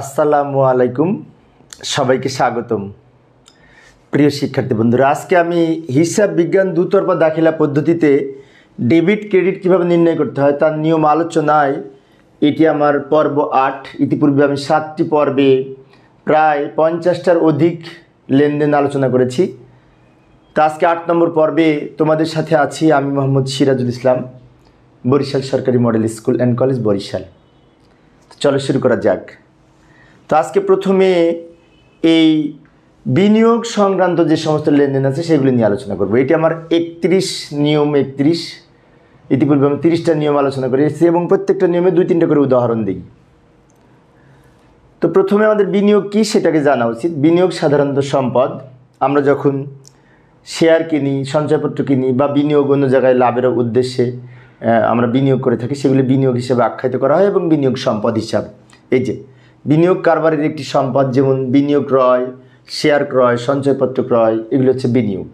আসসালামু আলাইকুম সবাইকে স্বাগতম প্রিয় শিক্ষার্থী বন্ধুরা আজকে আমি হিসাব বিজ্ঞান দুতরফা দাখিলা পদ্ধতিতে ডেবিট ক্রেডিট কিভাবে নির্ণয় করতে হয় তার নিয়ম আলোচনায় এটি আমার পর্ব আট ইতিপূর্বে আমি সাতটি পর্বে প্রায় পঞ্চাশটার অধিক লেনদেন আলোচনা করেছি তো আজকে আট নম্বর পর্বে তোমাদের সাথে আছি আমি মোহাম্মদ সিরাজুল ইসলাম বরিশাল সরকারি model school and college Barishal চলো শুরু করা যাক তো আজকে প্রথমে এই বিনিয়োগ সংক্রান্ত যে সমস্ত লেনদেন আছে সেগুলি নিয়ে আলোচনা করবো এটি আমার একত্রিশ নিয়ম একত্রিশ ইতিপূর্বে আমি তিরিশটা নিয়ম আলোচনা করে এসেছি এবং প্রত্যেকটা নিয়মে দুই তিনটা করে উদাহরণ দিই তো প্রথমে আমাদের বিনিয়োগ কী সেটাকে জানা উচিত বিনিয়োগ সাধারণত সম্পদ আমরা যখন শেয়ার কিনি সঞ্চয়পত্র কিনি বা বিনিয়োগ অন্য জায়গায় লাভের উদ্দেশ্যে আমরা বিনিয়োগ করে থাকি সেগুলি বিনিয়োগ হিসেবে আখ্যায়িত করা হয় এবং বিনিয়োগ সম্পদ হিসাবে এই যে বিনিয়োগ কারবারের একটি সম্পদ যেমন বিনিয়োগ ক্রয় শেয়ার ক্রয় সঞ্চয়পত্র ক্রয় এগুলো হচ্ছে বিনিয়োগ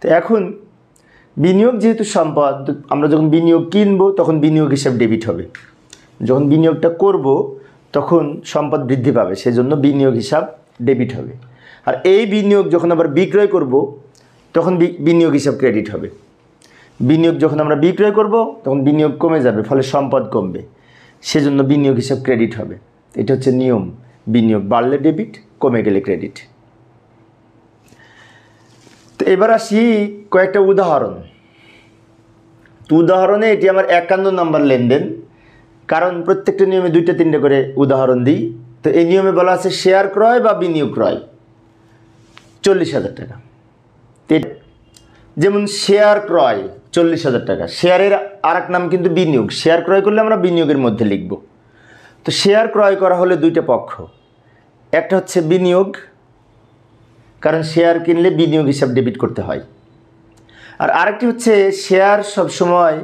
তো এখন বিনিয়োগ যেহেতু সম্পদ আমরা যখন বিনিয়োগ কিনবো তখন বিনিয়োগ হিসাব ডেবিট হবে যখন বিনিয়োগটা করব তখন সম্পদ বৃদ্ধি পাবে সেজন্য বিনিয়োগ হিসাব ডেবিট হবে আর এই বিনিয়োগ যখন আবার বিক্রয় করব তখন বিনিয়োগ হিসাব ক্রেডিট হবে বিনিয়োগ যখন আমরা বিক্রয় করব তখন বিনিয়োগ কমে যাবে ফলে সম্পদ কমবে সেজন্য বিনিয়োগ হিসাব ক্রেডিট হবে এটা হচ্ছে নিয়ম বিনিয়োগ বাড়লে ডেবিট কমে গেলে ক্রেডিট তো এবার আসি কয়েকটা উদাহরণ তো উদাহরণে এটি আমার একান্ন নাম্বার লেনদেন কারণ প্রত্যেকটা নিয়মে দুইটা তিনটে করে উদাহরণ দিই তো এই নিয়মে বলা আছে শেয়ার ক্রয় বা বিনিয়োগ ক্রয় চল্লিশ হাজার টাকা যেমন শেয়ার ক্রয় চল্লিশ হাজার টাকা শেয়ারের আর নাম কিন্তু বিনিয়োগ শেয়ার ক্রয় করলে আমরা বিনিয়োগের মধ্যে লিখবো তো শেয়ার ক্রয় করা হলে দুইটা পক্ষ একটা হচ্ছে বিনিয়োগ কারণ শেয়ার কিনলে বিনিয়োগ হিসাব ডেবিট করতে হয় আর আরেকটি হচ্ছে শেয়ার সব সময়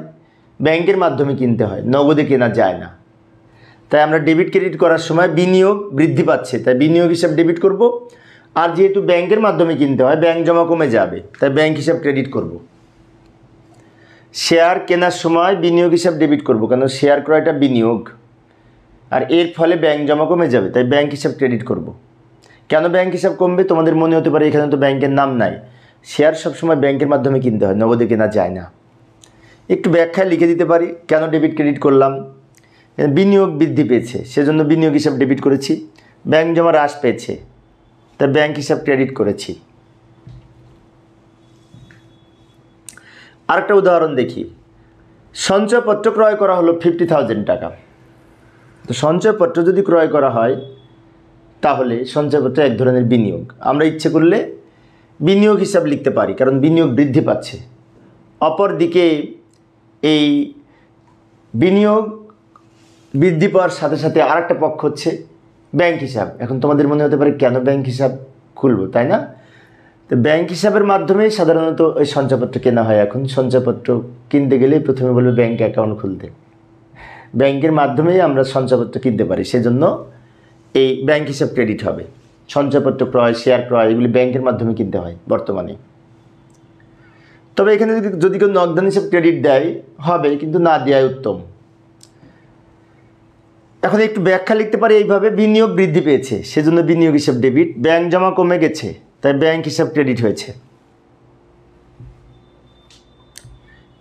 ব্যাংকের মাধ্যমে কিনতে হয় নগদে কেনা যায় না তাই আমরা ডেবিট ক্রেডিট করার সময় বিনিয়োগ বৃদ্ধি পাচ্ছে তাই বিনিয়োগ হিসাব ডেবিট করব আর যেহেতু ব্যাংকের মাধ্যমে কিনতে হয় ব্যাংক জমা কমে যাবে তাই ব্যাংক হিসাব ক্রেডিট করব শেয়ার কেনার সময় বিনিয়োগ হিসাব ডেবিট করব কেন শেয়ার ক্রয়টা বিনিয়োগ আর এর ফলে ব্যাংক জমা কমে যাবে তাই ব্যাংক হিসাব ক্রেডিট করব। কেন ব্যাংক হিসাব কমবে তোমাদের মনে হতে পারে এখানে তো ব্যাংকের নাম নাই শেয়ার সবসময় ব্যাংকের মাধ্যমে কিনতে হয় নগদে কেনা যায় না একটু ব্যাখ্যায় লিখে দিতে পারি কেন ডেবিট ক্রেডিট করলাম বিনিয়োগ বৃদ্ধি পেয়েছে সেজন্য বিনিয়োগ হিসাব ডেবিট করেছি ব্যাংক জমা হ্রাস পেয়েছে তাই ব্যাংক হিসাব ক্রেডিট করেছি আরেকটা উদাহরণ দেখি সঞ্চয়পত্র ক্রয় করা হলো ফিফটি থাউজেন্ড টাকা তো সঞ্চয়পত্র যদি ক্রয় করা হয় তাহলে সঞ্চয়পত্র এক ধরনের বিনিয়োগ আমরা ইচ্ছে করলে বিনিয়োগ হিসাব লিখতে পারি কারণ বিনিয়োগ বৃদ্ধি পাচ্ছে অপরদিকে এই বিনিয়োগ বৃদ্ধি পাওয়ার সাথে সাথে আর একটা পক্ষ হচ্ছে ব্যাংক হিসাব এখন তোমাদের মনে হতে পারে কেন ব্যাংক হিসাব খুলবো তাই না তো ব্যাংক হিসাবের মাধ্যমে সাধারণত ওই সঞ্চয়পত্র কেনা হয় এখন সঞ্চয়পত্র কিনতে গেলেই প্রথমে বলবে ব্যাংক অ্যাকাউন্ট খুলতে ব্যাংকের মাধ্যমেই আমরা সঞ্চয়পত্র কিনতে পারি সেজন্য এই ব্যাংক হিসাব ক্রেডিট হবে সঞ্চয়পত্র ক্রয় শেয়ার ক্রয় এগুলি ব্যাংকের মাধ্যমে কিনতে হয় বর্তমানে তবে এখানে যদি যদি কেউ নগদান হিসাব ক্রেডিট দেয় হবে কিন্তু না দেওয়াই উত্তম এখন একটু ব্যাখ্যা লিখতে পারি এইভাবে বিনিয়োগ বৃদ্ধি পেয়েছে সেজন্য বিনিয়োগ হিসাব ডেবিট ব্যাংক জমা কমে গেছে তাই ব্যাংক হিসাব ক্রেডিট হয়েছে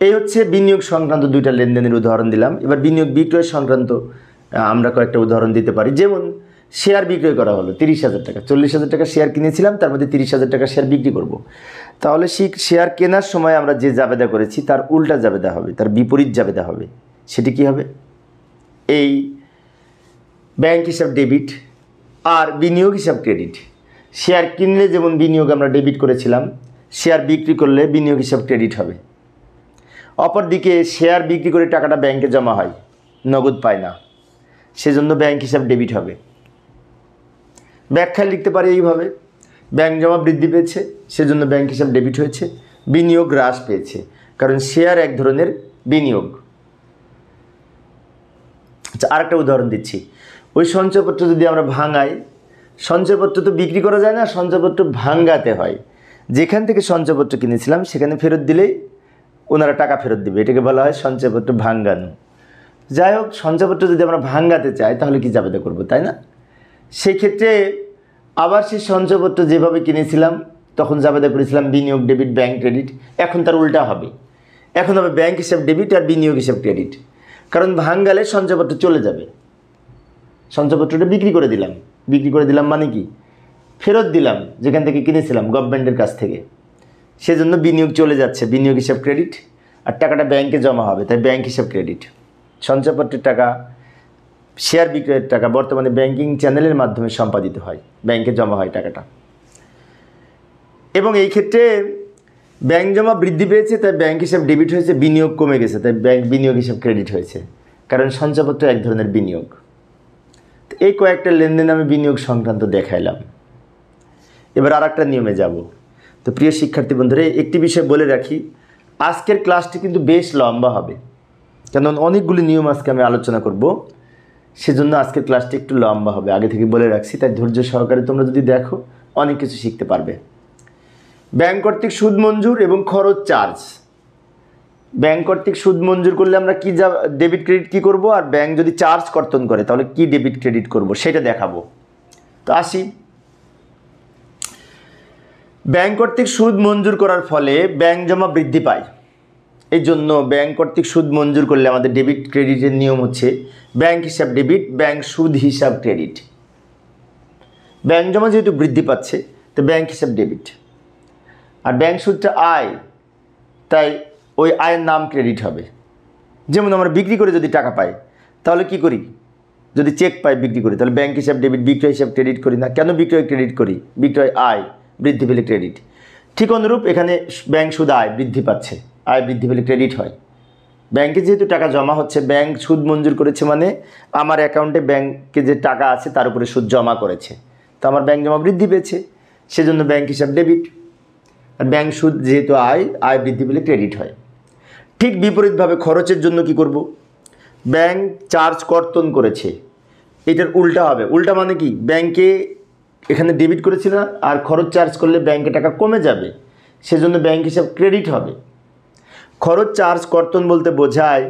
এই হচ্ছে বিনিয়োগ সংক্রান্ত দুইটা লেনদেনের উদাহরণ দিলাম এবার বিনিয়োগ বিক্রয় সংক্রান্ত আমরা কয়েকটা উদাহরণ দিতে পারি যেমন শেয়ার বিক্রয় করা হলো তিরিশ হাজার টাকা চল্লিশ হাজার টাকা শেয়ার কিনেছিলাম তার মধ্যে তিরিশ হাজার টাকা শেয়ার বিক্রি করব। তাহলে সেই শেয়ার কেনার সময় আমরা যে জাবেদা করেছি তার উল্টা জাবেদা হবে তার বিপরীত জাবেদা হবে সেটি কি হবে এই ব্যাংক হিসাব ডেবিট আর বিনিয়োগ হিসাব ক্রেডিট শেয়ার কিনলে যেমন বিনিয়োগ আমরা ডেবিট করেছিলাম শেয়ার বিক্রি করলে বিনিয়োগ হিসাব ক্রেডিট হবে অপরদিকে শেয়ার বিক্রি করে টাকাটা ব্যাংকে জমা হয় নগদ পায় না সেজন্য ব্যাংক হিসাব ডেবিট হবে ব্যাখ্যায় লিখতে পারে এইভাবে ব্যাংক জমা বৃদ্ধি পেয়েছে সেজন্য ব্যাংক হিসাব ডেবিট হয়েছে বিনিয়োগ হ্রাস পেয়েছে কারণ শেয়ার এক ধরনের বিনিয়োগ আচ্ছা আরেকটা উদাহরণ দিচ্ছি ওই সঞ্চয়পত্র যদি আমরা ভাঙাই সঞ্চয়পত্র তো বিক্রি করা যায় না সঞ্চয়পত্র ভাঙ্গাতে হয় যেখান থেকে সঞ্চয়পত্র কিনেছিলাম সেখানে ফেরত দিলেই ওনারা টাকা ফেরত দিবে এটাকে বলা হয় সঞ্চয়পত্র ভাঙ্গানো যাই হোক সঞ্চয়পত্র যদি আমরা ভাঙ্গাতে চাই তাহলে কি জাবেদা করব তাই না সেক্ষেত্রে আবার সেই সঞ্চয়পত্র যেভাবে কিনেছিলাম তখন জাবেদা করেছিলাম বিনিয়োগ ডেবিট ব্যাঙ্ক ক্রেডিট এখন তার উল্টা হবে এখন হবে ব্যাঙ্ক হিসাব ডেবিট আর বিনিয়োগ হিসাব ক্রেডিট কারণ ভাঙ্গালে সঞ্চয়পত্র চলে যাবে সঞ্চয়পত্রটা বিক্রি করে দিলাম বিক্রি করে দিলাম মানে কি ফেরত দিলাম যেখান থেকে কিনেছিলাম গভর্নমেন্টের কাছ থেকে সেজন্য বিনিয়োগ চলে যাচ্ছে বিনিয়োগ হিসাব ক্রেডিট আর টাকাটা ব্যাংকে জমা হবে তাই ব্যাংক হিসাব ক্রেডিট সঞ্চয়পত্রের টাকা শেয়ার বিক্রয়ের টাকা বর্তমানে ব্যাংকিং চ্যানেলের মাধ্যমে সম্পাদিত হয় ব্যাংকে জমা হয় টাকাটা এবং এই ক্ষেত্রে ব্যাংক জমা বৃদ্ধি পেয়েছে তাই ব্যাংক হিসাব ডেবিট হয়েছে বিনিয়োগ কমে গেছে তাই ব্যাংক বিনিয়োগ হিসাব ক্রেডিট হয়েছে কারণ সঞ্চয়পত্র এক ধরনের বিনিয়োগ এই কয়েকটা লেনদেন আমি বিনিয়োগ সংক্রান্ত দেখাইলাম এবার আর একটা নিয়মে যাবো তো প্রিয় শিক্ষার্থী বন্ধুরা একটি বিষয় বলে রাখি আজকের ক্লাসটি কিন্তু বেশ লম্বা হবে কেন অনেকগুলি নিয়ম আজকে আমি আলোচনা করব সেজন্য আজকের ক্লাসটি একটু লম্বা হবে আগে থেকে বলে রাখছি তাই ধৈর্য সহকারে তোমরা যদি দেখো অনেক কিছু শিখতে পারবে ব্যাংক কর্তৃক সুদ মঞ্জুর এবং খরচ চার্জ ব্যাংক কর্তৃক সুদ মঞ্জুর করলে আমরা কি যা ডেবিট ক্রেডিট কি করব আর ব্যাংক যদি চার্জ কর্তন করে তাহলে কি ডেবিট ক্রেডিট করব সেটা দেখাবো তো আসি ব্যাংক কর্তৃক সুদ মঞ্জুর করার ফলে ব্যাংক জমা বৃদ্ধি পায় এই জন্য ব্যাংক কর্তৃক সুদ মঞ্জুর করলে আমাদের ডেবিট ক্রেডিটের নিয়ম হচ্ছে ব্যাংক হিসাব ডেবিট ব্যাংক সুদ হিসাব ক্রেডিট ব্যাংক জমা যেহেতু বৃদ্ধি পাচ্ছে তো ব্যাংক হিসাব ডেবিট আর ব্যাংক সুদটা আয় তাই ওই আয়ের নাম ক্রেডিট হবে যেমন আমরা বিক্রি করে যদি টাকা পাই তাহলে কি করি যদি চেক পাই বিক্রি করি তাহলে ব্যাংক হিসাব ডেবিট বিক্রয় হিসাব ক্রেডিট করি না কেন বিক্রয় ক্রেডিট করি বিক্রয় আয় বৃদ্ধি পেলে ক্রেডিট ঠিক অনুরূপ এখানে ব্যাংক সুদ আয় বৃদ্ধি পাচ্ছে আয় বৃদ্ধি পেলে ক্রেডিট হয় ব্যাংকে যেহেতু টাকা জমা হচ্ছে ব্যাংক সুদ মঞ্জুর করেছে মানে আমার অ্যাকাউন্টে ব্যাংকে যে টাকা আছে তার উপরে সুদ জমা করেছে তো আমার ব্যাংক জমা বৃদ্ধি পেয়েছে সেজন্য ব্যাংক হিসাব ডেবিট আর ব্যাংক সুদ যেহেতু আয় আয় বৃদ্ধি পেলে ক্রেডিট হয় ঠিক বিপরীতভাবে খরচের জন্য কি করব ব্যাংক চার্জ কর্তন করেছে এটার উল্টা হবে উল্টা মানে কি ব্যাংকে এখানে ডেবিট করেছিল না আর খরচ চার্জ করলে ব্যাংকে টাকা কমে যাবে সেজন্য ব্যাংক হিসাব ক্রেডিট হবে খরচ চার্জ কর্তন বলতে বোঝায়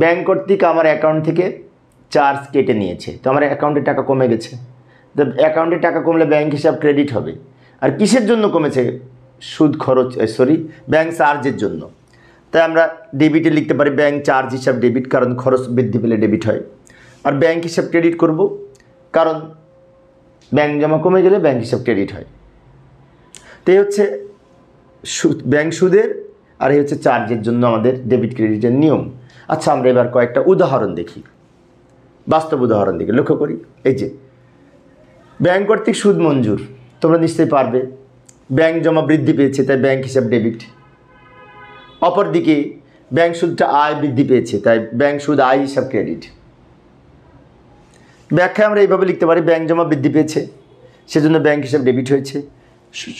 ব্যাংক কর্তৃক আমার অ্যাকাউন্ট থেকে চার্জ কেটে নিয়েছে তো আমার অ্যাকাউন্টে টাকা কমে গেছে তো অ্যাকাউন্টে টাকা কমলে ব্যাংক হিসাব ক্রেডিট হবে আর কিসের জন্য কমেছে সুদ খরচ সরি ব্যাংক চার্জের জন্য তাই আমরা ডেবিটে লিখতে পারি ব্যাংক চার্জ হিসাব ডেবিট কারণ খরচ বৃদ্ধি পেলে ডেবিট হয় আর ব্যাংক হিসাব ক্রেডিট করব কারণ ব্যাংক জমা কমে গেলে ব্যাংক হিসাব ক্রেডিট হয় তো এই হচ্ছে সুদ ব্যাংক সুদের আর এই হচ্ছে চার্জের জন্য আমাদের ডেবিট ক্রেডিটের নিয়ম আচ্ছা আমরা এবার কয়েকটা উদাহরণ দেখি বাস্তব উদাহরণ দেখি লক্ষ্য করি এই যে ব্যাংক কর্তৃক সুদ মঞ্জুর তোমরা নিশ্চয়ই পারবে ব্যাংক জমা বৃদ্ধি পেয়েছে তাই ব্যাংক হিসাব ডেবিট অপরদিকে ব্যাংক সুদটা আয় বৃদ্ধি পেয়েছে তাই ব্যাংক সুদ আয় হিসাব ক্রেডিট ব্যাখ্যায় আমরা এইভাবে লিখতে পারি ব্যাঙ্ক জমা বৃদ্ধি পেয়েছে সেজন্য ব্যাঙ্ক হিসেব ডেবিট হয়েছে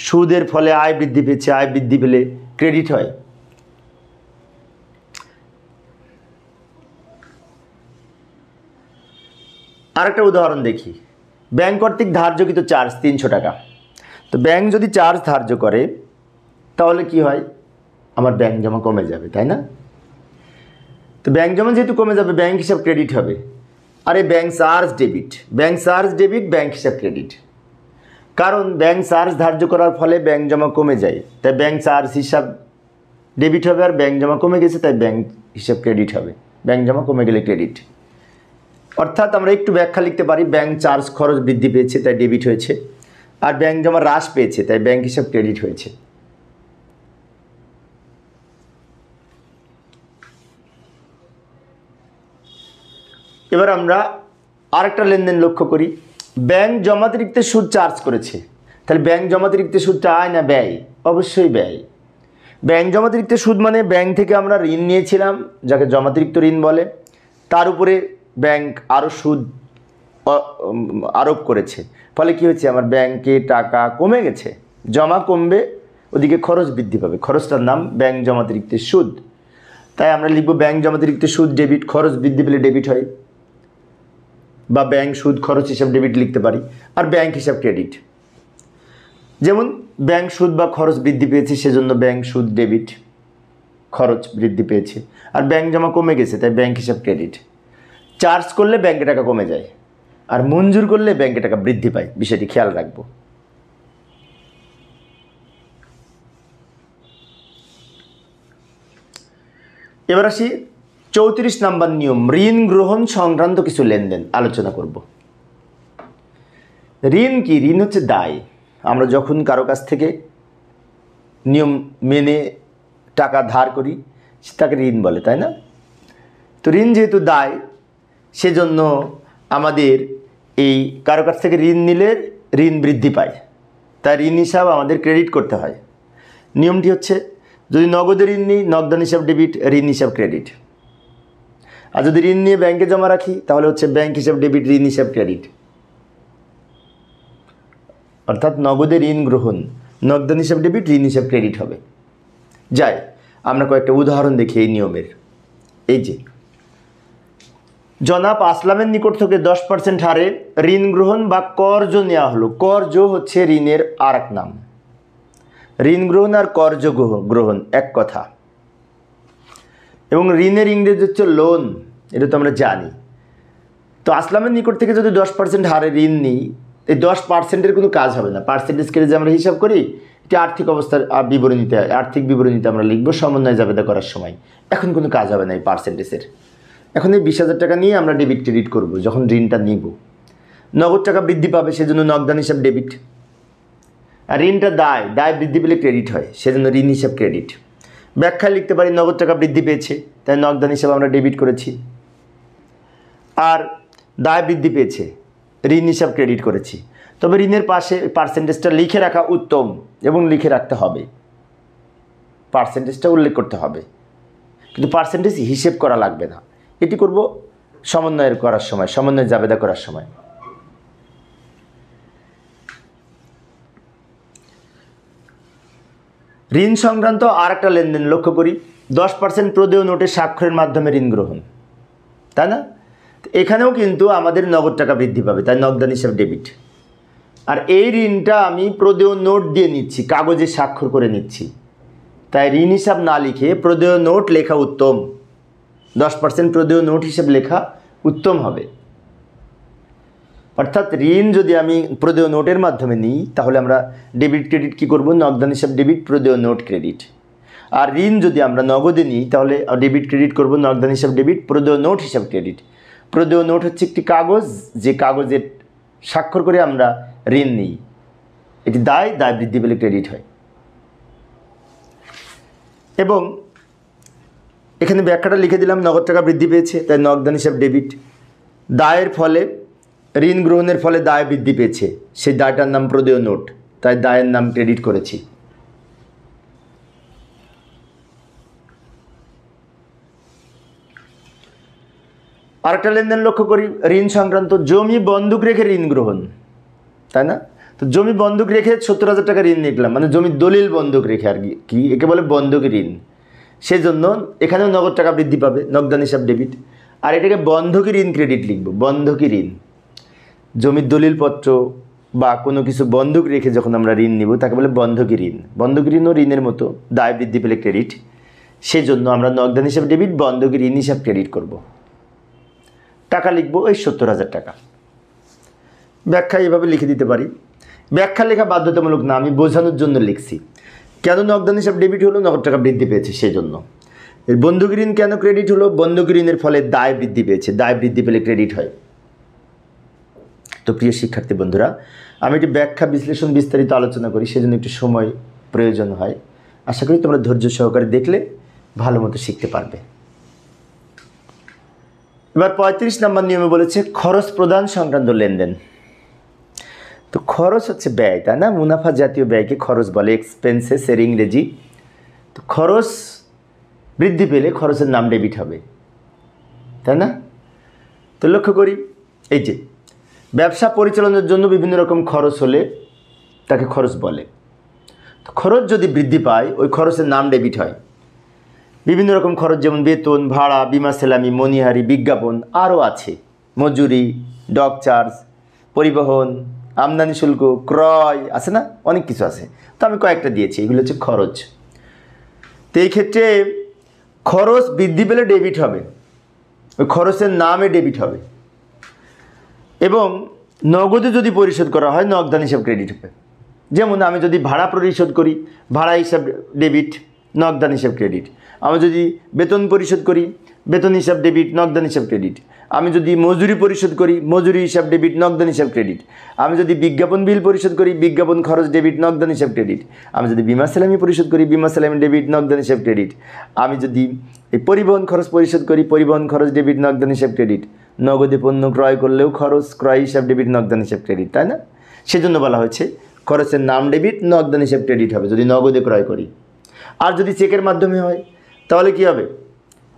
সুদের ফলে আয় বৃদ্ধি পেয়েছে আয় বৃদ্ধি পেলে ক্রেডিট হয় আরেকটা উদাহরণ দেখি ব্যাঙ্ক কর্তৃক ধার্যকৃত চার্জ তিনশো টাকা তো ব্যাংক যদি চার্জ ধার্য করে তাহলে কি হয় আমার ব্যাঙ্ক জমা কমে যাবে তাই না তো ব্যাঙ্ক জমা যেহেতু কমে যাবে ব্যাঙ্ক হিসাব ক্রেডিট হবে আরে bank charge debit bank charge debit bank হিসাব ক্রেডিট কারণ ব্যাংক চার্জ ধার্য করার ফলে ব্যাংক জমা কমে যায় তাই ব্যাংক চার্জ হিসাব ডেবিট হবে আর ব্যাংক জমা কমে গেছে তাই ব্যাংক হিসাব ক্রেডিট হবে ব্যাংক জমা কমে গেলে ক্রেডিট অর্থাৎ আমরা একটু ব্যাখ্যা লিখতে পারি ব্যাংক চার্জ খরচ বৃদ্ধি পেয়েছে তাই ডেবিট হয়েছে আর ব্যাংক জমা হ্রাস পেয়েছে তাই ব্যাংক হিসাব ক্রেডিট হয়েছে এবার আমরা আরেকটা লেনদেন লক্ষ্য করি ব্যাংক জমাতিরিক্ত সুদ চার্জ করেছে তাহলে ব্যাংক জমাতিরিক্ত সুদটা আয় না ব্যয় অবশ্যই ব্যয় ব্যাংক জমাতিরিক্ত সুদ মানে ব্যাংক থেকে আমরা ঋণ নিয়েছিলাম যাকে জমাতিরিক্ত ঋণ বলে তার উপরে ব্যাংক আরও সুদ আরোপ করেছে ফলে কি হয়েছে আমার ব্যাংকে টাকা কমে গেছে জমা কমবে ওদিকে খরচ বৃদ্ধি পাবে খরচটার নাম ব্যাংক জমাতিরিক্ত সুদ তাই আমরা লিখব ব্যাংক জমাতিরিক্ত সুদ ডেবিট খরচ বৃদ্ধি পেলে ডেবিট হয় বা ব্যাংক সুদ খরচ হিসাব ডেবিট লিখতে পারি আর ব্যাংক হিসাব ক্রেডিট যেমন ব্যাংক সুদ বা খরচ বৃদ্ধি পেয়েছে সেজন্য ব্যাংক সুদ ডেবিট খরচ বৃদ্ধি পেয়েছে আর ব্যাংক জমা কমে গেছে তাই ব্যাংক হিসাব ক্রেডিট চার্জ করলে ব্যাংকে টাকা কমে যায় আর মঞ্জুর করলে ব্যাংকে টাকা বৃদ্ধি পায় বিষয়টি খেয়াল রাখবো এবার আসি চৌত্রিশ নাম্বার নিয়ম ঋণ গ্রহণ সংক্রান্ত কিছু লেনদেন আলোচনা করব ঋণ কি ঋণ হচ্ছে দায় আমরা যখন কারো কাছ থেকে নিয়ম মেনে টাকা ধার করি তাকে ঋণ বলে তাই না তো ঋণ যেহেতু দায় সেজন্য আমাদের এই কারো কাছ থেকে ঋণ নিলে ঋণ বৃদ্ধি পায় তাই ঋণ হিসাব আমাদের ক্রেডিট করতে হয় নিয়মটি হচ্ছে যদি নগদে ঋণ নিই নগদান হিসাব ডেবিট ঋণ হিসাব ক্রেডিট আর যদি ঋণ নিয়ে ব্যাংকে জমা রাখি তাহলে হচ্ছে ব্যাংক হিসাব ডেবিট ঋণ হিসাব ক্রেডিট অর্থাৎ নগদে ঋণ গ্রহণ নগদন হিসাব ডেবিট ঋণ হিসাব ক্রেডিট হবে যাই আমরা কয়েকটা উদাহরণ দেখি এই নিয়মের এই যে জনাব আসলামের নিকট থেকে দশ পার্সেন্ট হারে ঋণ গ্রহণ বা কর্য নেওয়া হলো কর্য হচ্ছে ঋণের আর এক নাম ঋণ গ্রহণ আর কর্য গ্রহণ এক কথা এবং ঋণের ইংরেজি হচ্ছে লোন এটা তো আমরা জানি তো আসলামের নিকট থেকে যদি দশ পার্সেন্ট হারে ঋণ নিই এই দশ পার্সেন্টের কোনো কাজ হবে না পার্সেন্টেজ কেটে যে আমরা হিসাব করি এটি আর্থিক অবস্থার বিবরণীতে আর্থিক বিবরণীতে আমরা লিখবো সমন্বয় জাবেদা করার সময় এখন কোনো কাজ হবে না এই পার্সেন্টেজের এখন এই বিশ হাজার টাকা নিয়ে আমরা ডেবিট ক্রেডিট করব যখন ঋণটা নিব নগদ টাকা বৃদ্ধি পাবে সেজন্য নগদান হিসাব ডেবিট আর ঋণটা দায় দায় বৃদ্ধি পেলে ক্রেডিট হয় সেজন্য ঋণ হিসাব ক্রেডিট ব্যাখ্যায় লিখতে পারি নগদ টাকা বৃদ্ধি পেয়েছে তাই নগদান হিসাবে আমরা ডেবিট করেছি আর দায় বৃদ্ধি পেয়েছে ঋণ হিসাব ক্রেডিট করেছি তবে ঋণের পাশে পার্সেন্টেজটা লিখে রাখা উত্তম এবং লিখে রাখতে হবে পার্সেন্টেজটা উল্লেখ করতে হবে কিন্তু পার্সেন্টেজ হিসেব করা লাগবে না এটি করব সমন্বয়ের করার সময় সমন্বয় জাবেদা করার সময় ঋণ সংক্রান্ত আর একটা লেনদেন লক্ষ্য করি দশ পার্সেন্ট প্রদেয় নোটে স্বাক্ষরের মাধ্যমে ঋণ গ্রহণ তাই না এখানেও কিন্তু আমাদের নগদ টাকা বৃদ্ধি পাবে তাই নগদান হিসাব ডেবিট আর এই ঋণটা আমি প্রদেয় নোট দিয়ে নিচ্ছি কাগজে স্বাক্ষর করে নিচ্ছি তাই ঋণ হিসাব না লিখে প্রদেয় নোট লেখা উত্তম দশ পার্সেন্ট প্রদেয় নোট হিসাব লেখা উত্তম হবে অর্থাৎ ঋণ যদি আমি প্রদেয় নোটের মাধ্যমে নিই তাহলে আমরা ডেবিট ক্রেডিট কী করব নগদান হিসাব ডেবিট প্রদেয় নোট ক্রেডিট আর ঋণ যদি আমরা নগদে নিই তাহলে ডেবিট ক্রেডিট করব নগদান হিসাব ডেবিট প্রদেয় নোট হিসাব ক্রেডিট প্রদেয় নোট হচ্ছে একটি কাগজ যে কাগজের স্বাক্ষর করে আমরা ঋণ নিই এটি দায় দায় বৃদ্ধি পেলে ক্রেডিট হয় এবং এখানে ব্যাখ্যাটা লিখে দিলাম নগদ টাকা বৃদ্ধি পেয়েছে তাই নগদান হিসাব ডেবিট দায়ের ফলে ঋণ গ্রহণের ফলে দায় বৃদ্ধি পেয়েছে সেই দায়টার নাম প্রদেয় নোট তাই দায়ের নাম ক্রেডিট করেছি আরেকটা লেনদেন লক্ষ্য করি ঋণ সংক্রান্ত জমি বন্ধক রেখে ঋণ গ্রহণ তাই না তো জমি বন্ধক রেখে সত্তর হাজার টাকা ঋণ নিলাম মানে জমি দলিল বন্ধক রেখে আর কি একে বলে বন্ধুক ঋণ সেজন্য এখানেও নগদ টাকা বৃদ্ধি পাবে নগদান হিসাব ডেবিট আর এটাকে বন্ধকি ঋণ ক্রেডিট লিখবো বন্ধকি ঋণ জমির দলিলপত্র বা কোনো কিছু বন্ধক রেখে যখন আমরা ঋণ নিব তাকে বলে বন্ধকী ঋণ বন্ধকী ঋণও ঋণের মতো দায় বৃদ্ধি পেলে ক্রেডিট সেজন্য আমরা নগদান হিসাব ডেবিট বন্ধকী ঋণ হিসাব ক্রেডিট করব টাকা লিখব ওই সত্তর হাজার টাকা ব্যাখ্যা এভাবে লিখে দিতে পারি ব্যাখ্যা লেখা বাধ্যতামূলক না আমি বোঝানোর জন্য লিখছি কেন নগদান হিসাব ডেবিট হলো নগদ টাকা বৃদ্ধি পেয়েছে সেই জন্য বন্ধুকি ঋণ কেন ক্রেডিট হলো বন্ধুকী ঋণের ফলে দায় বৃদ্ধি পেয়েছে দায় বৃদ্ধি পেলে ক্রেডিট হয় তো প্রিয় শিক্ষার্থী বন্ধুরা আমি একটি ব্যাখ্যা বিশ্লেষণ বিস্তারিত আলোচনা করি সেজন্য একটু সময় প্রয়োজন হয় আশা করি তোমরা ধৈর্য সহকারে দেখলে ভালো মতো শিখতে পারবে এবার ৩৫ নম্বর নিয়মে বলেছে খরচ প্রদান সংক্রান্ত লেনদেন তো খরচ হচ্ছে ব্যয় তাই না মুনাফা জাতীয় ব্যয়কে খরচ বলে এক্সপেন্সেস এর ইংরেজি তো খরচ বৃদ্ধি পেলে খরচের নাম ডেবিট হবে তাই না তো লক্ষ্য করি এই যে ব্যবসা পরিচালনার জন্য বিভিন্ন রকম খরচ হলে তাকে খরচ বলে তো খরচ যদি বৃদ্ধি পায় ওই খরচের নাম ডেবিট হয় বিভিন্ন রকম খরচ যেমন বেতন ভাড়া বিমা সেলামি মনিহারি বিজ্ঞাপন আরও আছে মজুরি ডক চার্জ পরিবহন আমদানি শুল্ক ক্রয় আছে না অনেক কিছু আছে তো আমি কয়েকটা দিয়েছি এগুলো হচ্ছে খরচ তো এই ক্ষেত্রে খরচ বৃদ্ধি পেলে ডেবিট হবে ওই খরচের নামে ডেবিট হবে এবং নগদে যদি পরিশোধ করা হয় নগদান হিসাব ক্রেডিট হবে যেমন আমি যদি ভাড়া পরিশোধ করি ভাড়া হিসাব ডেবিট নগদান হিসাব ক্রেডিট আমি যদি বেতন পরিশোধ করি বেতন হিসাব ডেবিট নগদান হিসাব ক্রেডিট আমি যদি মজুরি পরিশোধ করি মজুরি হিসাব ডেবিট নগদান হিসাব ক্রেডিট আমি যদি বিজ্ঞাপন বিল পরিশোধ করি বিজ্ঞাপন খরচ ডেবিট নগদান হিসাব ক্রেডিট আমি যদি বিমা সেলামি পরিশোধ করি বিমা সেলামি ডেবিট নগদান হিসাব ক্রেডিট আমি যদি এই পরিবহন খরচ পরিশোধ করি পরিবহন খরচ ডেবিট নগদান হিসাব ক্রেডিট নগদে পণ্য ক্রয় করলেও খরচ ক্রয় হিসাব ডেবিট নগদান হিসাব ক্রেডিট তাই না সেজন্য বলা হয়েছে খরচের নাম ডেবিট নগদান হিসাব ক্রেডিট হবে যদি নগদে ক্রয় করি আর যদি চেকের মাধ্যমে হয় তাহলে কি হবে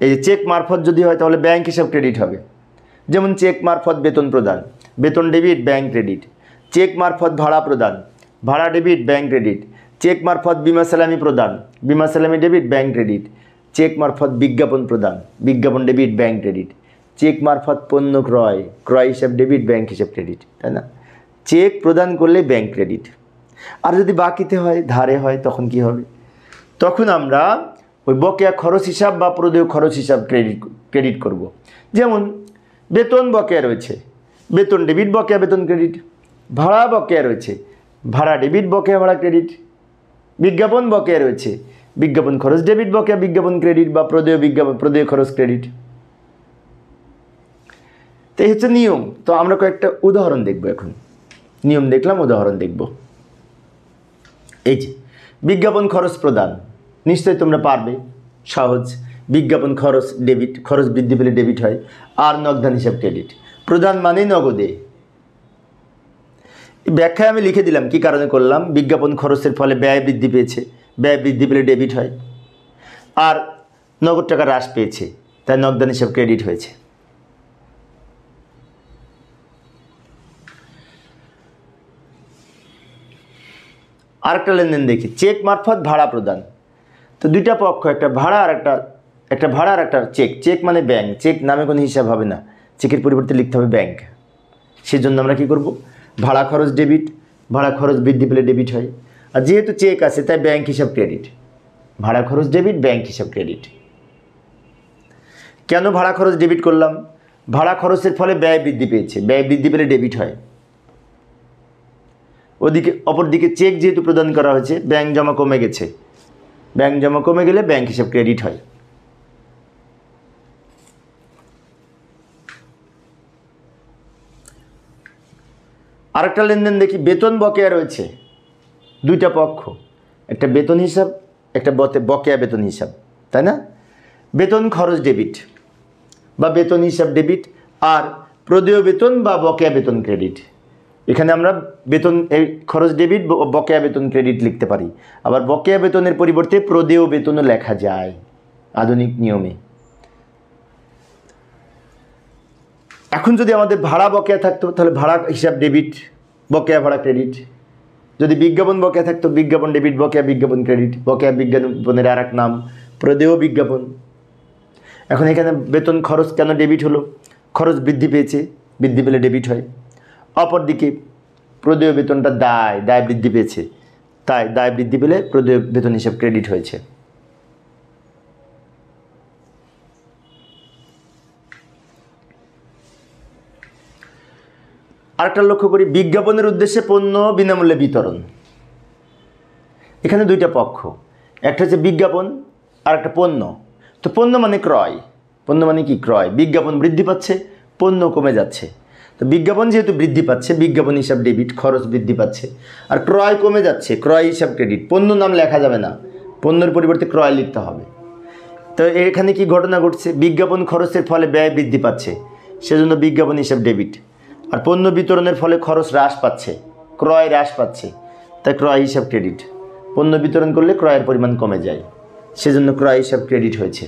এই যে চেক মারফত যদি হয় তাহলে ব্যাংক হিসাব ক্রেডিট হবে যেমন চেক মারফত বেতন প্রদান বেতন ডেবিট ব্যাংক ক্রেডিট চেক মারফত ভাড়া প্রদান ভাড়া ডেবিট ব্যাংক ক্রেডিট চেক মারফত বিমা সালামি প্রদান বিমা সালামি ডেবিট ব্যাংক ক্রেডিট চেক মারফত বিজ্ঞাপন প্রদান বিজ্ঞাপন ডেবিট ব্যাংক ক্রেডিট চেক মারফত পণ্য ক্রয় ক্রয় হিসাব ডেবিট ব্যাংক হিসাব ক্রেডিট তাই না চেক প্রদান করলে ব্যাংক ক্রেডিট আর যদি বাকিতে হয় ধারে হয় তখন কি হবে তখন আমরা ওই বকেয়া খরচ হিসাব বা প্রদেয় খরচ হিসাব ক্রেডিট ক্রেডিট করব। যেমন বেতন বকেয়া রয়েছে বেতন ডেবিট বকেয়া বেতন ক্রেডিট ভাড়া বকেয়া রয়েছে ভাড়া ডেবিট বকেয়া ভাড়া ক্রেডিট বিজ্ঞাপন বকেয়া রয়েছে বিজ্ঞাপন খরচ ডেবিট বকেয়া বিজ্ঞাপন ক্রেডিট বা প্রদেয় বিজ্ঞাপন প্রদেয় খরচ ক্রেডিট তো এই হচ্ছে নিয়ম তো আমরা কয়েকটা উদাহরণ দেখব এখন নিয়ম দেখলাম উদাহরণ দেখব এই যে বিজ্ঞাপন খরচ প্রদান নিশ্চয়ই তোমরা পারবে সহজ বিজ্ঞাপন খরচ ডেবিট খরচ বৃদ্ধি পেলে ডেবিট হয় আর নগদান হিসাব ক্রেডিট প্রধান মানে নগদে ব্যাখ্যায় আমি লিখে দিলাম কি কারণে করলাম বিজ্ঞাপন খরচের ফলে ব্যয় বৃদ্ধি পেয়েছে ব্যয় বৃদ্ধি পেলে ডেবিট হয় আর নগদ টাকা হ্রাস পেয়েছে তাই নগদান হিসাব ক্রেডিট হয়েছে আরেকটা লেনদেন দেখি চেক মারফত ভাড়া প্রদান তো দুইটা পক্ষ একটা ভাড়া আর একটা একটা ভাড়া আর একটা চেক চেক মানে ব্যাংক চেক নামে কোনো হিসাব হবে না চেকের পরিবর্তে লিখতে হবে ব্যাংক সেজন্য আমরা কি করব ভাড়া খরচ ডেবিট ভাড়া খরচ বৃদ্ধি পেলে ডেবিট হয় আর যেহেতু চেক আছে তাই ব্যাংক হিসাব ক্রেডিট ভাড়া খরচ ডেবিট ব্যাংক হিসাব ক্রেডিট কেন ভাড়া খরচ ডেবিট করলাম ভাড়া খরচের ফলে ব্যয় বৃদ্ধি পেয়েছে ব্যয় বৃদ্ধি পেলে ডেবিট হয় ওদিকে অপরদিকে চেক যেহেতু প্রদান করা হয়েছে ব্যাংক জমা কমে গেছে ব্যাংক জমা কমে গেলে ব্যাংক হিসাব ক্রেডিট হয় আরেকটা লেনদেন দেখি বেতন বকেয়া রয়েছে দুইটা পক্ষ একটা বেতন হিসাব একটা বতে বকেয়া বেতন হিসাব তাই না বেতন খরচ ডেবিট বা বেতন হিসাব ডেবিট আর প্রদেয় বেতন বা বকেয়া বেতন ক্রেডিট এখানে আমরা বেতন এই খরচ ডেবিট বকেয়া বেতন ক্রেডিট লিখতে পারি আবার বকেয়া বেতনের পরিবর্তে প্রদেয় বেতনও লেখা যায় আধুনিক নিয়মে এখন যদি আমাদের ভাড়া বকেয়া থাকতো তাহলে ভাড়া হিসাব ডেবিট বকেয়া ভাড়া ক্রেডিট যদি বিজ্ঞাপন বকেয়া থাকতো বিজ্ঞাপন ডেবিট বকেয়া বিজ্ঞাপন ক্রেডিট বকেয়া বিজ্ঞাপনের আর এক নাম প্রদেয় বিজ্ঞাপন এখন এখানে বেতন খরচ কেন ডেবিট হলো খরচ বৃদ্ধি পেয়েছে বৃদ্ধি পেলে ডেবিট হয় অপরদিকে প্রদেয় বেতনটা দায় দায় বৃদ্ধি পেয়েছে তাই দায় বৃদ্ধি পেলে প্রদেয় বেতন হিসাব ক্রেডিট হয়েছে আরেকটা লক্ষ্য করি বিজ্ঞাপনের উদ্দেশ্যে পণ্য বিনামূল্যে বিতরণ এখানে দুইটা পক্ষ একটা হচ্ছে বিজ্ঞাপন আর একটা পণ্য তো পণ্য মানে ক্রয় পণ্য মানে কি ক্রয় বিজ্ঞাপন বৃদ্ধি পাচ্ছে পণ্য কমে যাচ্ছে তো বিজ্ঞাপন যেহেতু বৃদ্ধি পাচ্ছে বিজ্ঞাপন হিসাব ডেবিট খরচ বৃদ্ধি পাচ্ছে আর ক্রয় কমে যাচ্ছে ক্রয় হিসাব ক্রেডিট পণ্য নাম লেখা যাবে না পণ্যের পরিবর্তে ক্রয় লিখতে হবে তো এখানে কি ঘটনা ঘটছে বিজ্ঞাপন খরচের ফলে ব্যয় বৃদ্ধি পাচ্ছে সেজন্য বিজ্ঞাপন হিসাব ডেবিট আর পণ্য বিতরণের ফলে খরচ হ্রাস পাচ্ছে ক্রয় হ্রাস পাচ্ছে তাই ক্রয় হিসাব ক্রেডিট পণ্য বিতরণ করলে ক্রয়ের পরিমাণ কমে যায় সেজন্য ক্রয় হিসাব ক্রেডিট হয়েছে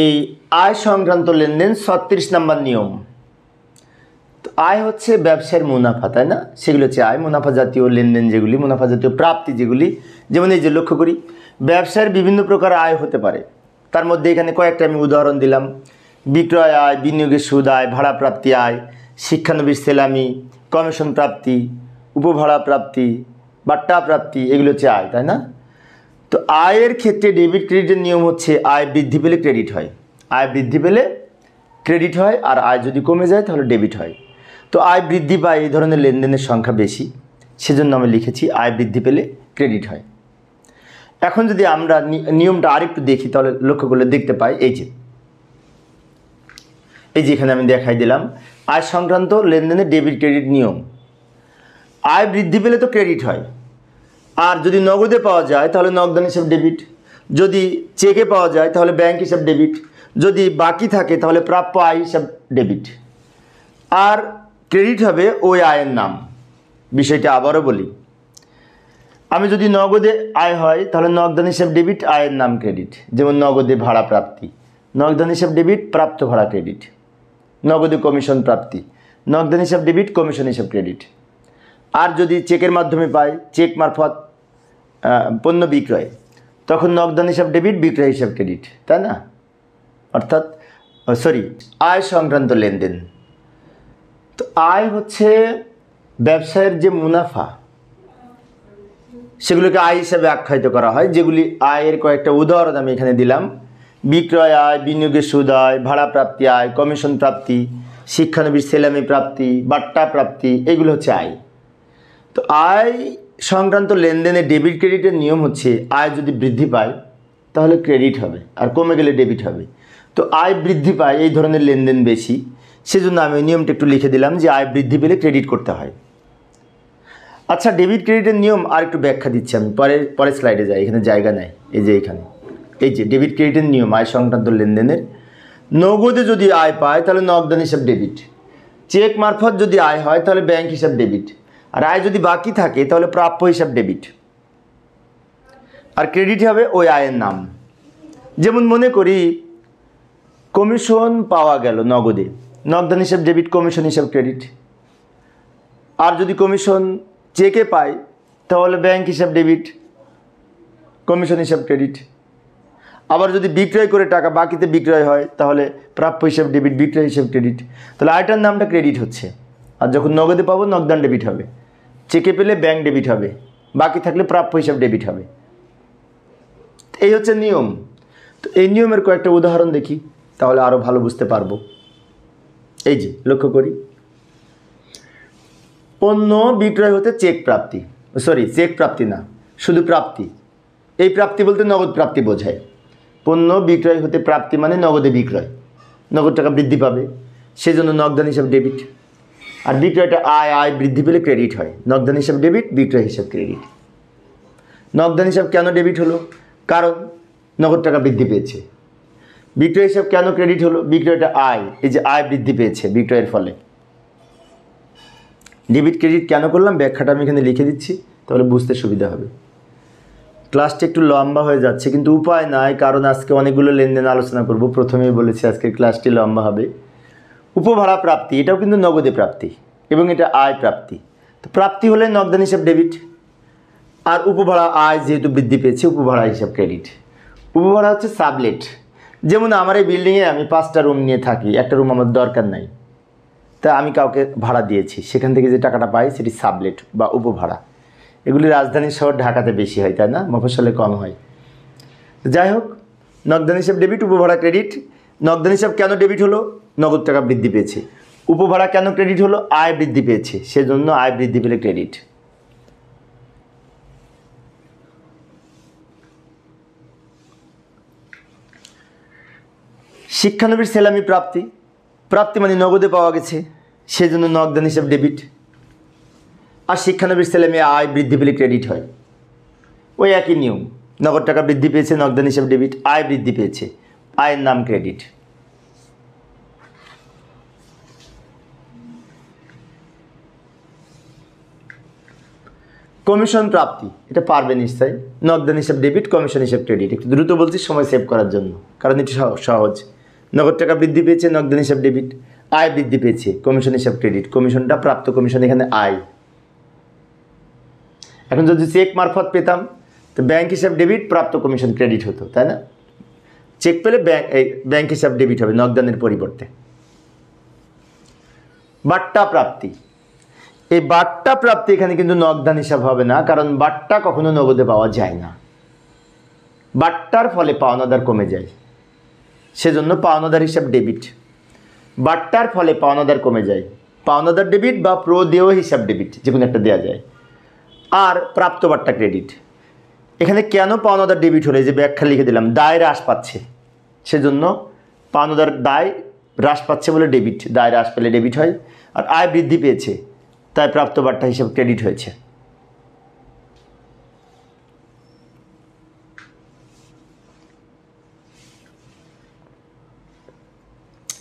এই আয় সংক্রান্ত লেনদেন ছত্রিশ নম্বর নিয়ম তো আয় হচ্ছে ব্যবসার মুনাফা তাই না সেগুলো হচ্ছে আয় মুনাফা জাতীয় লেনদেন যেগুলি মুনাফা জাতীয় প্রাপ্তি যেগুলি যেমন এই যে লক্ষ্য করি ব্যবসার বিভিন্ন প্রকার আয় হতে পারে তার মধ্যে এখানে কয়েকটা আমি উদাহরণ দিলাম বিক্রয় আয় বিনিয়োগের সুদ আয় ভাড়া প্রাপ্তি আয় শিক্ষানবিশ সেলামি কমিশন প্রাপ্তি উপভাড়া প্রাপ্তি বাট্টা প্রাপ্তি এগুলো হচ্ছে আয় তাই না তো আয়ের ক্ষেত্রে ডেবিট ক্রেডিটের নিয়ম হচ্ছে আয় বৃদ্ধি পেলে ক্রেডিট হয় আয় বৃদ্ধি পেলে ক্রেডিট হয় আর আয় যদি কমে যায় তাহলে ডেবিট হয় তো আয় বৃদ্ধি পায় এই ধরনের লেনদেনের সংখ্যা বেশি সেজন্য আমি লিখেছি আয় বৃদ্ধি পেলে ক্রেডিট হয় এখন যদি আমরা নিয়মটা আরেকটু দেখি তাহলে লক্ষ্য করলে দেখতে পাই এই যে এই যে এখানে আমি দেখাই দিলাম আয় সংক্রান্ত লেনদেনের ডেবিট ক্রেডিট নিয়ম আয় বৃদ্ধি পেলে তো ক্রেডিট হয় আর যদি নগদে পাওয়া যায় তাহলে নগদান হিসাব ডেবিট যদি চেকে পাওয়া যায় তাহলে ব্যাঙ্ক হিসাব ডেবিট যদি বাকি থাকে তাহলে প্রাপ্য আয় হিসাব ডেবিট আর ক্রেডিট হবে ওই আয়ের নাম বিষয়টা আবারও বলি আমি যদি নগদে আয় হয় তাহলে নগদান হিসাব ডেবিট আয়ের নাম ক্রেডিট যেমন নগদে ভাড়া প্রাপ্তি নগদান হিসাব ডেবিট প্রাপ্ত ভাড়া ক্রেডিট নগদে কমিশন প্রাপ্তি নগদান হিসাব ডেবিট কমিশন হিসাব ক্রেডিট আর যদি চেকের মাধ্যমে পাই চেক মারফত পণ্য বিক্রয় তখন নগদান হিসাব ডেবিট বিক্রয় হিসাব ক্রেডিট তাই না অর্থাৎ সরি আয় সংক্রান্ত লেনদেন তো আয় হচ্ছে ব্যবসায়ের যে মুনাফা সেগুলোকে আয় হিসাবে আখ্যায়িত করা হয় যেগুলি আয়ের কয়েকটা উদাহরণ আমি এখানে দিলাম বিক্রয় আয় বিনিয়োগের সুদ আয় ভাড়া প্রাপ্তি আয় কমিশন প্রাপ্তি শিক্ষানবিশ সেলামি প্রাপ্তি বাট্টা প্রাপ্তি এগুলো হচ্ছে আয় তো আয় সংক্রান্ত লেনদেনে ডেবিট ক্রেডিটের নিয়ম হচ্ছে আয় যদি বৃদ্ধি পায় তাহলে ক্রেডিট হবে আর কমে গেলে ডেবিট হবে তো আয় বৃদ্ধি পায় এই ধরনের লেনদেন বেশি সেজন্য আমি নিয়মটা একটু লিখে দিলাম যে আয় বৃদ্ধি পেলে ক্রেডিট করতে হয় আচ্ছা ডেবিট ক্রেডিটের নিয়ম আর একটু ব্যাখ্যা দিচ্ছি আমি পরে পরে স্লাইডে যাই এখানে জায়গা নেয় এই যে এখানে এই যে ডেবিট ক্রেডিটের নিয়ম আয় সংক্রান্ত লেনদেনের নগদে যদি আয় পায় তাহলে নগদান হিসাব ডেবিট চেক মারফত যদি আয় হয় তাহলে ব্যাংক হিসাব ডেবিট আর আয় যদি বাকি থাকে তাহলে প্রাপ্য হিসাব ডেবিট আর ক্রেডিট হবে ওই আয়ের নাম যেমন মনে করি কমিশন পাওয়া গেল নগদে নগদান হিসেব ডেবিট কমিশন হিসাব ক্রেডিট আর যদি কমিশন চেকে পাই তাহলে ব্যাংক হিসাব ডেবিট কমিশন হিসাব ক্রেডিট আবার যদি বিক্রয় করে টাকা বাকিতে বিক্রয় হয় তাহলে প্রাপ্য হিসেব ডেবিট বিক্রয় হিসাব ক্রেডিট তাহলে আয়টার নামটা ক্রেডিট হচ্ছে আর যখন নগদে পাবো নগদান ডেবিট হবে চেকে পেলে ব্যাংক ডেবিট হবে বাকি থাকলে প্রাপ্য হিসাব ডেবিট হবে এই হচ্ছে নিয়ম তো এই নিয়মের কয়েকটা উদাহরণ দেখি তাহলে আরও ভালো বুঝতে পারবো এই যে লক্ষ্য করি পণ্য বিক্রয় হতে চেক প্রাপ্তি সরি চেক প্রাপ্তি না শুধু প্রাপ্তি এই প্রাপ্তি বলতে নগদ প্রাপ্তি বোঝায় পণ্য বিক্রয় হতে প্রাপ্তি মানে নগদে বিক্রয় নগদ টাকা বৃদ্ধি পাবে সেজন্য নগদান হিসাব ডেবিট আর বিক্রয়টা আয় আয় বৃদ্ধি পেলে ক্রেডিট হয় নগদান হিসাব ডেবিট বিক্রয় হিসাব ক্রেডিট নগদান হিসাব কেন ডেবিট হলো কারণ নগদ টাকা বৃদ্ধি পেয়েছে বিক্রয় হিসাব কেন ক্রেডিট হলো বিক্রয়টা আয় এই যে আয় বৃদ্ধি পেয়েছে বিক্রয়ের ফলে ডেবিট ক্রেডিট কেন করলাম ব্যাখ্যাটা আমি এখানে লিখে দিচ্ছি তাহলে বুঝতে সুবিধা হবে ক্লাসটা একটু লম্বা হয়ে যাচ্ছে কিন্তু উপায় নাই কারণ আজকে অনেকগুলো লেনদেন আলোচনা করব প্রথমেই বলেছি আজকের ক্লাসটি লম্বা হবে উপভাড়া প্রাপ্তি এটাও কিন্তু নগদে প্রাপ্তি এবং এটা আয় প্রাপ্তি তো প্রাপ্তি হলে নগদান হিসাব ডেবিট আর উপভাড়া আয় যেহেতু বৃদ্ধি পেয়েছে উপভাড়া হিসাব ক্রেডিট উপভাড়া হচ্ছে সাবলেট যেমন আমার এই বিল্ডিংয়ে আমি পাঁচটা রুম নিয়ে থাকি একটা রুম আমার দরকার নাই তা আমি কাউকে ভাড়া দিয়েছি সেখান থেকে যে টাকাটা পাই সেটি সাবলেট বা উপভাড়া এগুলি রাজধানী শহর ঢাকাতে বেশি হয় তাই না মফসলে কম হয় যাই হোক নগদান হিসাব ডেবিট উপভাড়া ক্রেডিট নগদান হিসাব কেন ডেবিট হলো নগদ টাকা বৃদ্ধি পেয়েছে উপভাড়া কেন ক্রেডিট হলো আয় বৃদ্ধি পেয়েছে সেজন্য আয় বৃদ্ধি পেলে ক্রেডিট শিক্ষানবীর সেলামি প্রাপ্তি প্রাপ্তি মানে নগদে পাওয়া গেছে সেজন্য নগদান হিসাব ডেবিট আর শিক্ষানবীর সেলামি আয় বৃদ্ধি পেলে ক্রেডিট হয় ওই একই নিয়ম নগদ টাকা বৃদ্ধি পেয়েছে নগদান হিসাব ডেবিট আয় বৃদ্ধি পেয়েছে আয়ের নাম ক্রেডিট কমিশন প্রাপ্তি এটা পারবে নিশ্চয়ই নগদান হিসাব ডেবিট কমিশন হিসাব ক্রেডিট একটু দ্রুত বলছি সময় সেভ করার জন্য কারণ এটি সহজ নগদ টাকা বৃদ্ধি পেয়েছে নগদ হিসাব ডেবিট আয় বৃদ্ধি পেয়েছে কমিশন হিসাব ক্রেডিট কমিশনটা প্রাপ্ত কমিশন এখানে আয় এখন যদি চেক মারফত পেতাম তো ব্যাঙ্ক হিসাব ডেবিট প্রাপ্ত কমিশন ক্রেডিট হতো তাই না চেক পেলে এই ব্যাঙ্ক হিসাব ডেবিট হবে নগদানের পরিবর্তে বাট্টা প্রাপ্তি এই বাট্টা প্রাপ্তি এখানে কিন্তু নগদান হিসাব হবে না কারণ বাট্টা কখনো নগদে পাওয়া যায় না বাট্টার ফলে পাওনাদার কমে যায় সেজন্য পাওনাদার হিসাব ডেবিট বাট্টার ফলে পাওনাদার কমে যায় পাওনাদার ডেবিট বা প্রদেয় হিসাব ডেবিট যে কোনো একটা দেওয়া যায় আর প্রাপ্ত বাট্টা ক্রেডিট এখানে কেন পাওনাদার ডেবিট হলে যে ব্যাখ্যা লিখে দিলাম দায় হ্রাস পাচ্ছে সেজন্য পাওনাদার দায় হ্রাস পাচ্ছে বলে ডেবিট দায় হ্রাস পেলে ডেবিট হয় আর আয় বৃদ্ধি পেয়েছে তাই প্রাপ্ত বাট্টা হিসাব ক্রেডিট হয়েছে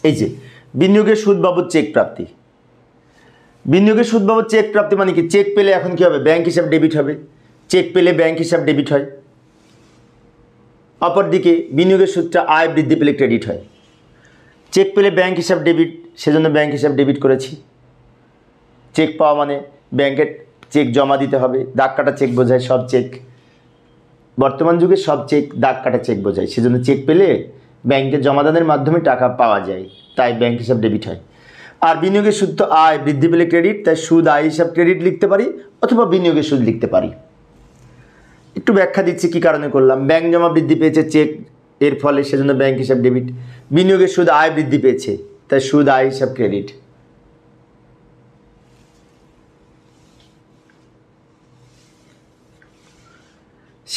এই যে বিনিয়োগের সুদ বাবদ চেক প্রাপ্তি বিনিয়োগের সুদ বাবদ চেক প্রাপ্তি মানে কি চেক পেলে এখন কি হবে ব্যাংক হিসাব ডেবিট হবে চেক পেলে ব্যাংক হিসাব ডেবিট হয় অপরদিকে বিনিয়োগের সুদটা আয় বৃদ্ধি পেলে ক্রেডিট হয় চেক পেলে ব্যাংক হিসাব ডেবিট সেজন্য ব্যাংক হিসাব ডেবিট করেছি চেক পাওয়া মানে ব্যাংকের চেক জমা দিতে হবে দাগ কাটা চেক বোঝায় সব চেক বর্তমান যুগে সব চেক দাগ কাটা চেক বোঝায় সেজন্য চেক পেলে ব্যাংকে জমাদানের মাধ্যমে টাকা পাওয়া যায় তাই ব্যাংক হিসাব ডেবিট হয় আর বিনিয়োগের সুদ তো আয় বৃদ্ধি পেলে ক্রেডিট তাই সুদ আয় হিসাব ক্রেডিট লিখতে পারি অথবা বিনিয়োগের সুদ লিখতে পারি একটু ব্যাখ্যা দিচ্ছি কী কারণে করলাম ব্যাংক জমা বৃদ্ধি পেয়েছে চেক এর ফলে সেজন্য ব্যাংক হিসাব ডেবিট বিনিয়োগের সুদ আয় বৃদ্ধি পেয়েছে তাই সুদ আয় হিসাব ক্রেডিট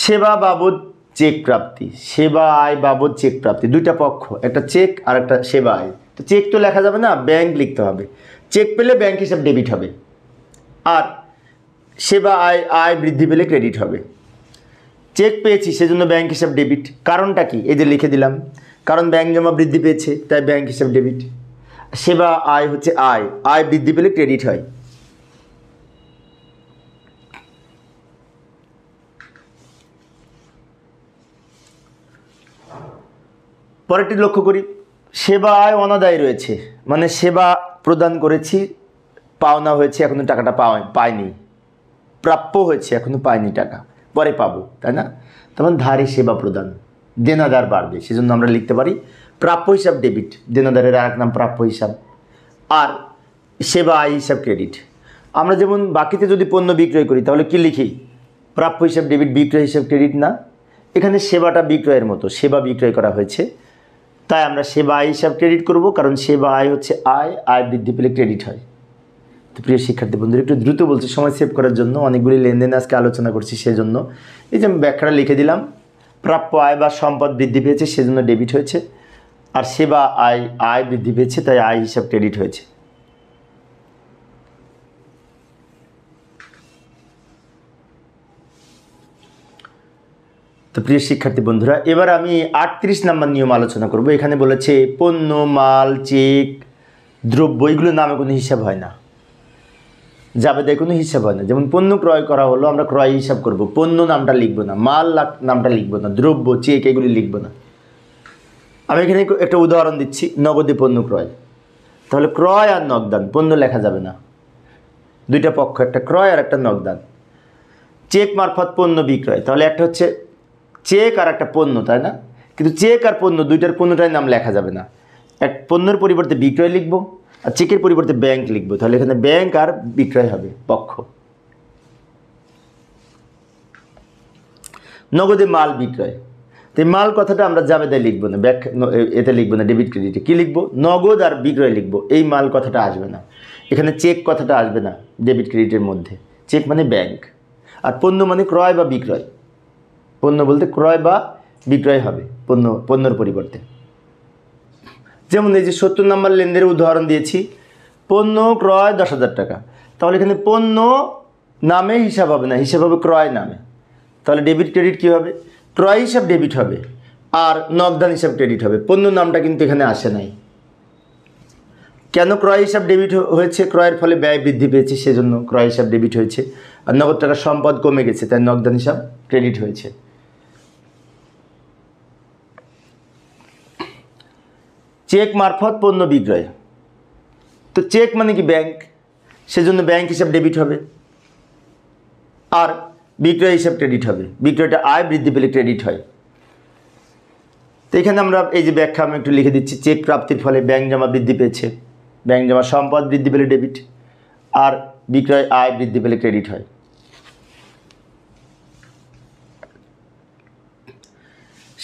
সেবা বাবদ চেক প্রাপ্তি সেবা আয় বাবদ চেক প্রাপ্তি দুইটা পক্ষ একটা চেক আর একটা সেবা আয় তো চেক তো লেখা যাবে না ব্যাংক লিখতে হবে চেক পেলে ব্যাংক হিসাব ডেবিট হবে আর সেবা আয় আয় বৃদ্ধি পেলে ক্রেডিট হবে চেক পেয়েছি সেজন্য ব্যাংক হিসাব ডেবিট কারণটা কি এই যে লিখে দিলাম কারণ ব্যাংক জমা বৃদ্ধি পেয়েছে তাই ব্যাংক হিসাব ডেবিট সেবা আয় হচ্ছে আয় আয় বৃদ্ধি পেলে ক্রেডিট হয় পরেরটি লক্ষ্য করি সেবা আয় অনাদায় রয়েছে মানে সেবা প্রদান করেছি পাওনা হয়েছে এখনও টাকাটা পাওয়া পায়নি প্রাপ্য হয়েছে এখনও পায়নি টাকা পরে পাবো তাই না তখন মানে ধারে সেবা প্রদান দেনাদার বাড়বে সেজন্য আমরা লিখতে পারি প্রাপ্য হিসাব ডেবিট দেনাদারের আর এক নাম প্রাপ্য হিসাব আর সেবা আয় হিসাব ক্রেডিট আমরা যেমন বাকিতে যদি পণ্য বিক্রয় করি তাহলে কি লিখি প্রাপ্য হিসাব ডেবিট বিক্রয় হিসাব ক্রেডিট না এখানে সেবাটা বিক্রয়ের মতো সেবা বিক্রয় করা হয়েছে তাই আমরা সেবা আয় হিসাব ক্রেডিট করব কারণ সেবা আয় হচ্ছে আয় আয় বৃদ্ধি পেলে ক্রেডিট হয় তো প্রিয় শিক্ষার্থী বন্ধুরা একটু দ্রুত বলছি সময় সেভ করার জন্য অনেকগুলি লেনদেন আজকে আলোচনা করছি সেজন্য এই যে আমি ব্যাখ্যাটা লিখে দিলাম প্রাপ্য আয় বা সম্পদ বৃদ্ধি পেয়েছে সেজন্য ডেবিট হয়েছে আর সেবা আয় আয় বৃদ্ধি পেয়েছে তাই আয় হিসাব ক্রেডিট হয়েছে তো প্রিয় শিক্ষার্থী বন্ধুরা এবার আমি আটত্রিশ নাম্বার নিয়ম আলোচনা করব এখানে বলেছে পণ্য মাল চেক দ্রব্য এগুলোর নামে কোনো হিসাব হয় না জাবেদায় কোনো হিসাব হয় না যেমন পণ্য ক্রয় করা হলো আমরা ক্রয় হিসাব করব পণ্য নামটা লিখব না মাল নামটা লিখব না দ্রব্য চেক এগুলি লিখব না আমি এখানে একটা উদাহরণ দিচ্ছি নগদে পণ্য ক্রয় তাহলে ক্রয় আর নগদান পণ্য লেখা যাবে না দুইটা পক্ষ একটা ক্রয় আর একটা নগদান চেক মারফত পণ্য বিক্রয় তাহলে একটা হচ্ছে চেক আর একটা পণ্য তাই না কিন্তু চেক আর পণ্য দুইটার পণ্যটার নাম লেখা যাবে না এক পণ্যের পরিবর্তে বিক্রয় লিখবো আর চেকের পরিবর্তে ব্যাংক লিখবো তাহলে এখানে ব্যাংক আর বিক্রয় হবে পক্ষ নগদে মাল বিক্রয় তো মাল কথাটা আমরা জাবেদায় লিখবো না ব্যাক এতে লিখবো না ডেবিট ক্রেডিটে কী লিখবো নগদ আর বিক্রয় লিখবো এই মাল কথাটা আসবে না এখানে চেক কথাটা আসবে না ডেবিট ক্রেডিটের মধ্যে চেক মানে ব্যাংক আর পণ্য মানে ক্রয় বা বিক্রয় পণ্য বলতে ক্রয় বা বিক্রয় হবে পণ্য পণ্যর পরিবর্তে যেমন এই যে সত্তর নম্বর লেনদেনের উদাহরণ দিয়েছি পণ্য ক্রয় দশ হাজার টাকা তাহলে এখানে পণ্য নামে হিসাব হবে না হিসাব হবে ক্রয় নামে তাহলে ডেবিট ক্রেডিট কী হবে ক্রয় হিসাব ডেবিট হবে আর নগদান হিসাব ক্রেডিট হবে পণ্য নামটা কিন্তু এখানে আসে নাই কেন ক্রয় হিসাব ডেবিট হয়েছে ক্রয়ের ফলে ব্যয় বৃদ্ধি পেয়েছে সেজন্য ক্রয় হিসাব ডেবিট হয়েছে আর নগদ টাকার সম্পদ কমে গেছে তাই নগদান হিসাব ক্রেডিট হয়েছে চেক মারফত পণ্য বিক্রয় তো চেক মানে কি ব্যাংক সেজন্য ব্যাংক হিসাব ডেবিট হবে আর বিক্রয় হিসাব ক্রেডিট হবে বিক্রয়টা আয় বৃদ্ধি পেলে ক্রেডিট হয় তো এখানে আমরা এই যে ব্যাখ্যা আমি একটু লিখে দিচ্ছি চেক প্রাপ্তির ফলে ব্যাংক জমা বৃদ্ধি পেয়েছে ব্যাংক জমা সম্পদ বৃদ্ধি পেলে ডেবিট আর বিক্রয় আয় বৃদ্ধি পেলে ক্রেডিট হয়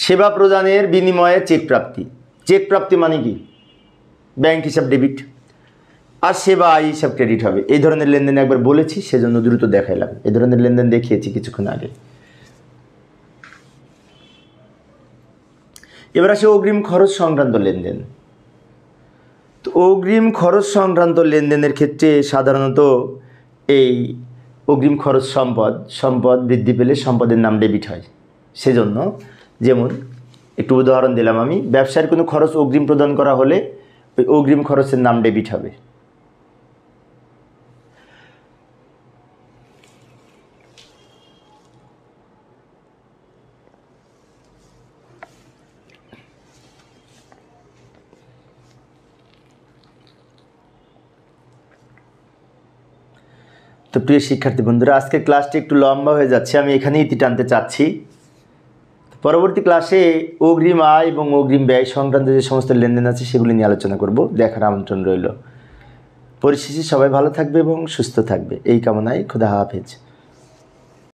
সেবা প্রদানের বিনিময়ে চেক প্রাপ্তি চেক প্রাপ্তি মানে কি ব্যাংক হিসাব ডেবিট আর সেবা আয় হিসাব ক্রেডিট হবে এই ধরনের লেনদেন একবার বলেছি সেজন্য দ্রুত দেখাইলাম এই ধরনের লেনদেন দেখিয়েছি কিছুক্ষণ আগে এবার আসে অগ্রিম খরচ সংক্রান্ত লেনদেন তো অগ্রিম খরচ সংক্রান্ত লেনদেনের ক্ষেত্রে সাধারণত এই অগ্রিম খরচ সম্পদ সম্পদ বৃদ্ধি পেলে সম্পদের নাম ডেবিট হয় সেজন্য যেমন একটু উদাহরণ দিলাম আমি ব্যবসার কোনো খরচ অগ্রিম প্রদান করা হলে ওই অগ্রিম খরচের নাম ডেবিট হবে তো প্রিয় শিক্ষার্থী বন্ধুরা আজকের ক্লাসটি একটু লম্বা হয়ে যাচ্ছে আমি এখানেই ইতি টানতে চাচ্ছি পরবর্তী ক্লাসে অগ্রিম আয় এবং অগ্রিম ব্যয় সংক্রান্ত যে সমস্ত লেনদেন আছে সেগুলি নিয়ে আলোচনা করব দেখার আমন্ত্রণ রইল পরিশেষে সবাই ভালো থাকবে এবং সুস্থ থাকবে এই কামনায় খুদা হাফেজ